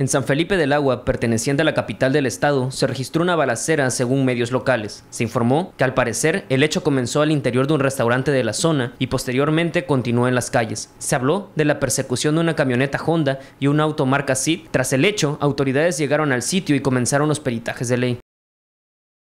En San Felipe del Agua, perteneciente a la capital del estado, se registró una balacera según medios locales. Se informó que al parecer el hecho comenzó al interior de un restaurante de la zona y posteriormente continuó en las calles. Se habló de la persecución de una camioneta Honda y un automarca marca Tras el hecho, autoridades llegaron al sitio y comenzaron los peritajes de ley.